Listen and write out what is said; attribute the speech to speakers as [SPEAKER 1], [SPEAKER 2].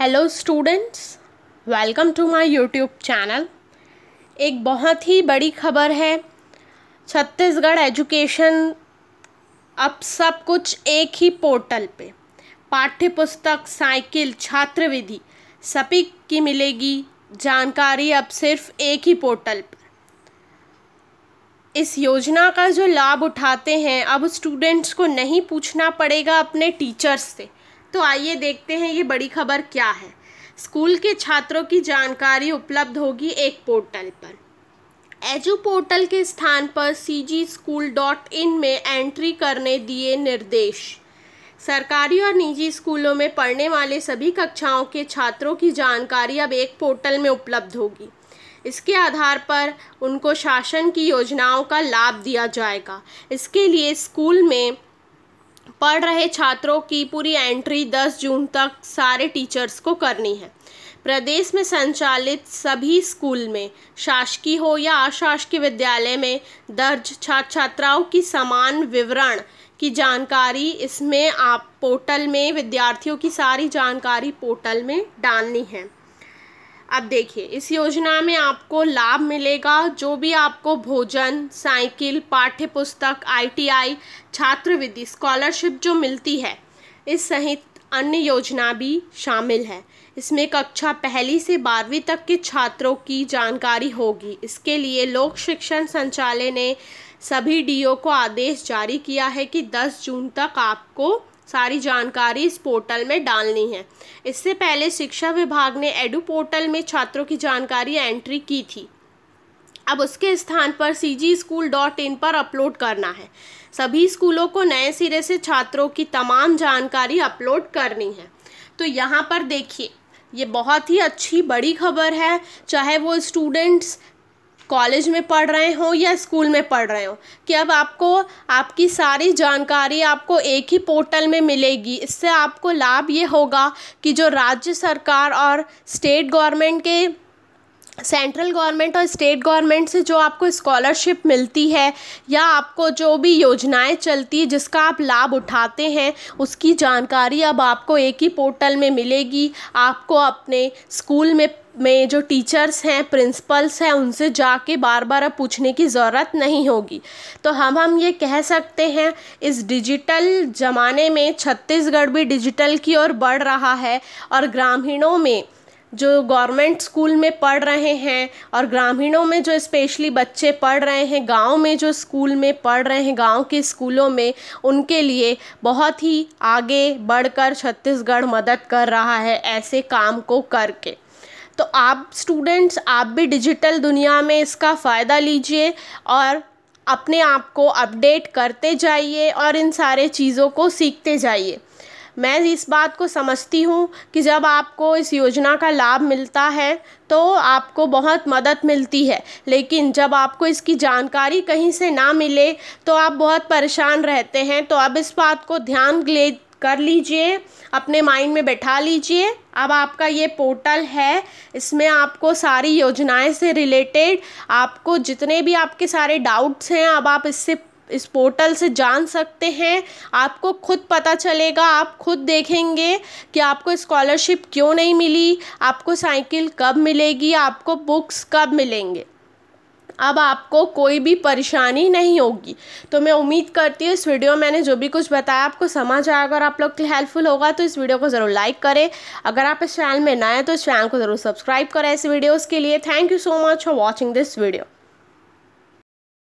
[SPEAKER 1] hello students welcome to my YouTube channel एक बहुत ही बड़ी खबर है छत्तीसगढ़ एजुकेशन अब सब कुछ एक ही पोर्टल पे पाठ्यपुस्तक साइकिल छात्रविधि सभी की मिलेगी जानकारी अब सिर्फ एक ही पोर्टल पर इस योजना का जो लाभ उठाते हैं अब स्टूडेंट्स को नहीं पूछना पड़ेगा अपने टीचर्स से तो आइए देखते हैं ये बड़ी खबर क्या है स्कूल के छात्रों की जानकारी उपलब्ध होगी एक पोर्टल पर एजू पोर्टल के स्थान पर सी जी स्कूल डॉट इन में एंट्री करने दिए निर्देश सरकारी और निजी स्कूलों में पढ़ने वाले सभी कक्षाओं के छात्रों की जानकारी अब एक पोर्टल में उपलब्ध होगी इसके आधार पर उनको शासन की योजनाओं का लाभ दिया जाएगा इसके लिए स्कूल में पढ़ रहे छात्रों की पूरी एंट्री 10 जून तक सारे टीचर्स को करनी है प्रदेश में संचालित सभी स्कूल में शासकीय हो या अशासकीय विद्यालय में दर्ज छात्र छात्राओं की समान विवरण की जानकारी इसमें आप पोर्टल में विद्यार्थियों की सारी जानकारी पोर्टल में डालनी है अब देखिए इस योजना में आपको लाभ मिलेगा जो भी आपको भोजन साइकिल पाठ्य पुस्तक आईटीआई छात्रवृत्ति स्कॉलरशिप जो मिलती है इस सहित अन्य योजना भी शामिल है इसमें कक्षा पहली से बारहवीं तक के छात्रों की जानकारी होगी इसके लिए लोक शिक्षण संचालय ने सभी डीओ को आदेश जारी किया है कि 10 जून तक आपको सारी जानकारी इस पोर्टल में डालनी है इससे पहले शिक्षा विभाग ने एडू पोर्टल में छात्रों की जानकारी एंट्री की थी अब उसके स्थान पर सी जी स्कूल डॉट इन पर अपलोड करना है सभी स्कूलों को नए सिरे से छात्रों की तमाम जानकारी अपलोड करनी है तो यहाँ पर देखिए ये बहुत ही अच्छी बड़ी खबर है चाहे वो स्टूडेंट्स कॉलेज में पढ़ रहे हों या स्कूल में पढ़ रहे हों कि अब आपको आपकी सारी जानकारी आपको एक ही पोर्टल में मिलेगी इससे आपको लाभ ये होगा कि जो राज्य सरकार और स्टेट गवर्नमेंट के सेंट्रल गवर्नमेंट और स्टेट गवर्नमेंट से जो आपको स्कॉलरशिप मिलती है या आपको जो भी योजनाएं चलती है जिसका आप लाभ उठाते हैं उसकी जानकारी अब आपको एक ही पोर्टल में मिलेगी आपको अपने स्कूल में में जो टीचर्स हैं प्रिंसिपल्स हैं उनसे जाके बार बार अब पूछने की ज़रूरत नहीं होगी तो हम हम ये कह सकते हैं इस डिजिटल ज़माने में छत्तीसगढ़ भी डिजिटल की ओर बढ़ रहा है और ग्रामीणों में जो गवर्नमेंट स्कूल में पढ़ रहे हैं और ग्रामीणों में जो स्पेशली बच्चे पढ़ रहे हैं गांव में जो स्कूल में पढ़ रहे हैं गांव के स्कूलों में उनके लिए बहुत ही आगे बढ़कर छत्तीसगढ़ मदद कर रहा है ऐसे काम को करके तो आप स्टूडेंट्स आप भी डिजिटल दुनिया में इसका फ़ायदा लीजिए और अपने आप को अपडेट करते जाइए और इन सारे चीज़ों को सीखते जाइए मैं इस बात को समझती हूँ कि जब आपको इस योजना का लाभ मिलता है तो आपको बहुत मदद मिलती है लेकिन जब आपको इसकी जानकारी कहीं से ना मिले तो आप बहुत परेशान रहते हैं तो अब इस बात को ध्यान ले कर लीजिए अपने माइंड में बैठा लीजिए अब आपका ये पोर्टल है इसमें आपको सारी योजनाएं से रिलेटेड आपको जितने भी आपके सारे डाउट्स हैं अब आप इससे इस पोर्टल से जान सकते हैं आपको खुद पता चलेगा आप खुद देखेंगे कि आपको स्कॉलरशिप क्यों नहीं मिली आपको साइकिल कब मिलेगी आपको बुक्स कब मिलेंगे अब आपको कोई भी परेशानी नहीं होगी तो मैं उम्मीद करती हूँ इस वीडियो में मैंने जो भी कुछ बताया आपको समझ आया अगर आप लोग के लिए हेल्पफुल होगा तो इस वीडियो को ज़रूर लाइक करें अगर आप इस चैनल में नए हैं तो इस चैनल को ज़रूर सब्सक्राइब करें ऐसे वीडियोज़ के लिए thank you so much for watching this video